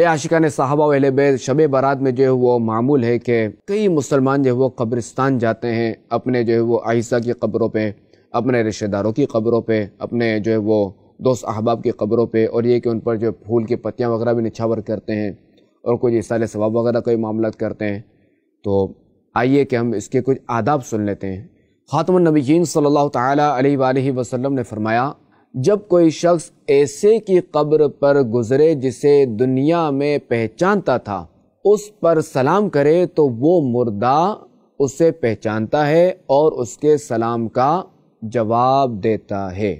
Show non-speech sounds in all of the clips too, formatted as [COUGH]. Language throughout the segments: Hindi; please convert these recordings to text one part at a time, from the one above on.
ए आशिका ने साहबा वाले बैत शब बारात में जो है वो मामूल है कि कई मुसलमान जो है वो कब्रिस्तान जाते हैं अपने जो है वो आहिसा की कब्रों पर अपने रिश्तेदारों की कब्रों पर अपने जो है वो दोस्त अहबाब की कब्रों पर और ये कि उन पर जो फूल की पत्तियाँ वगैरह भी निछावर करते हैं और कुछ इसाल सवाब वगैरह कोई मामला करते हैं तो आइए कि हम इसके कुछ आदाब सुन लेते हैं ख़ातम नबीन सल्लल्लाहु अलैहि ने फरमाया जब कोई शख्स ऐसे की कब्र पर गुजरे जिसे दुनिया में पहचानता था उस पर सलाम करे तो वो मुर्दा उसे पहचानता है और उसके सलाम का जवाब देता है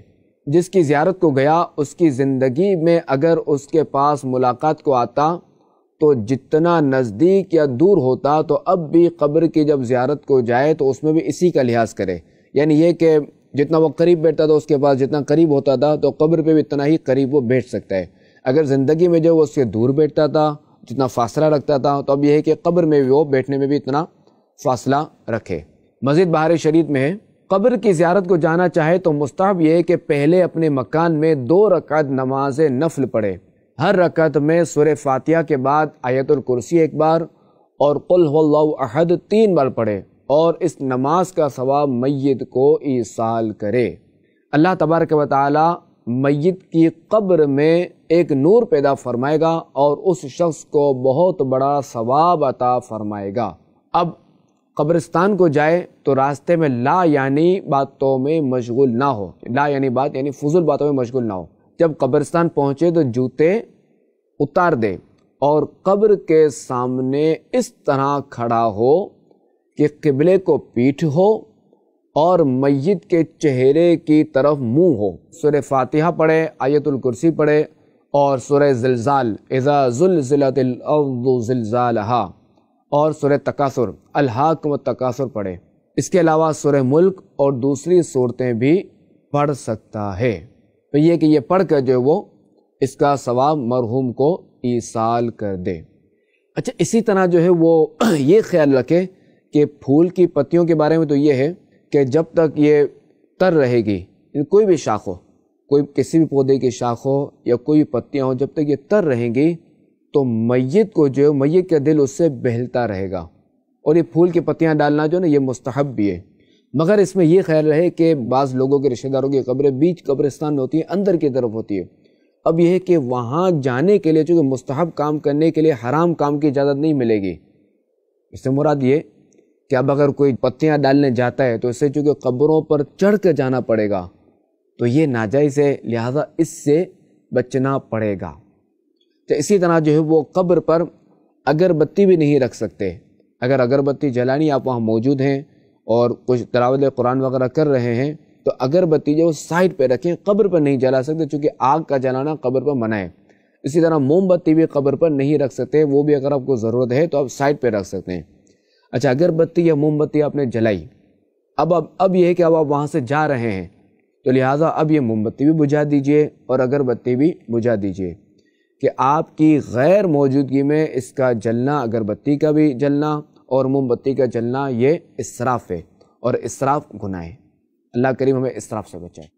जिसकी ज़्यारत को गया उसकी ज़िंदगी में अगर उसके पास मुलाकात को आता तो जितना नज़दीक या दूर होता तो अब भी कब्र की जब ज़्यारत को जाए तो उसमें भी इसी का लिहाज करे यानी यह कि जितना वो करीब बैठता था उसके पास जितना करीब होता था तो कब्र पे भी इतना ही करीब वो बैठ सकता है अगर ज़िंदगी में जो वो उससे दूर बैठता था जितना फासला रखता था तो अब यह है कि कब्र में भी वो बैठने में भी इतना फासला रखे मज़ीद बहार शरीफ में है कब्र की ज्यारत को जाना चाहे तो मुस्ताब यह है कि पहले अपने मकान में दो रकत नमाज नफल पढ़े हर रकत में सुर फातिया के बाद आयतुल कुर्सी एक बार और कुल अहद तीन बार पढ़े और इस नमाज का सवाब मैत को ईसाल करे अल्लाह तबारक व ताली मैत की कब्र में एक नूर पैदा फरमाएगा और उस शख्स को बहुत बड़ा सवाब अता फरमाएगा अब कब्रिस्तान को जाए तो रास्ते में ला यानी बातों में मशगूल ना हो ला यानी बात यानी फजूल बातों में मशगूल ना हो जब कब्रिस्तान पहुँचे तो जूते उतार दे और कब्र के सामने इस तरह खड़ा हो कि किबले को पीठ हो और मैत के चेहरे की तरफ मुंह हो सुर फातिहा पढ़े आयतुल कुर्सी पढ़ें और सुर जिलज़ाल इज़ाज़ुलज़िलतिलज़ालहा और सुर तकासुर व तकासुर पढ़े इसके अलावा सुरह मुल्क और दूसरी सूरतें भी पढ़ सकता है तो ये कि ये पढ़ कर जो वो इसका सवाब मरहूम को ईसाल कर दे अच्छा इसी तरह जो है वो [CLEARS THROAT] ये ख्याल रखें कि फूल की पत्तियों के बारे में तो ये है कि जब तक ये तर रहेगी कोई भी शाख हो कोई किसी भी पौधे की शाख हो या कोई भी पत्तियाँ हो जब तक ये तर रहेंगी तो मैत को जो है मैत का दिल उससे बहलता रहेगा और ये फूल की पत्तियाँ डालना जो ना ये मुस्तहब भी है मगर इसमें यह ख्याल रहे कि बाज़ लोगों के रिश्तेदारों की कब्रें बीच कब्रिस्तान में होती हैं अंदर की तरफ होती है अब यह है कि वहाँ जाने के लिए चूँकि मुस्तहब काम करने के लिए हराम काम की इजाज़त नहीं मिलेगी इससे मुराद ये कि अब अगर कोई पत्तियाँ डालने जाता है तो इससे चूँकि कब्रों पर चढ़ कर जाना पड़ेगा तो ये नाजायज़ है लिहाजा इससे बचना पड़ेगा तो इसी तरह जो है वो कब्र पर अगरबत्ती भी नहीं रख सकते अगर अगरबत्ती जलानी आप वहाँ मौजूद हैं और कुछ तलावत कुरान वगैरह कर रहे हैं तो अगरबत्ती जो साइड पर रखें कब्र पर नहीं जला सकते चूँकि आग का जलाना कब्र पर मना है इसी तरह मोमबत्ती भी कब्र पर नहीं रख सकते वो भी अगर आपको ज़रूरत है तो आप साइड पर रख सकते हैं अच्छा अगरबत्ती या मोमबत्ती आपने जलाई अब अब अब यह है कि अब आप वहाँ से जा रहे हैं तो लिहाजा अब ये मोमबत्ती भी बुझा दीजिए और अगरबत्ती भी बुझा दीजिए कि आपकी गैर मौजूदगी में इसका जलना अगरबत्ती का भी जलना और मोमबत्ती का जलना ये इसराफ़ है और इसराफ़ गुनाह है अल्लाह करीम हमें इसराफ़ से बचाए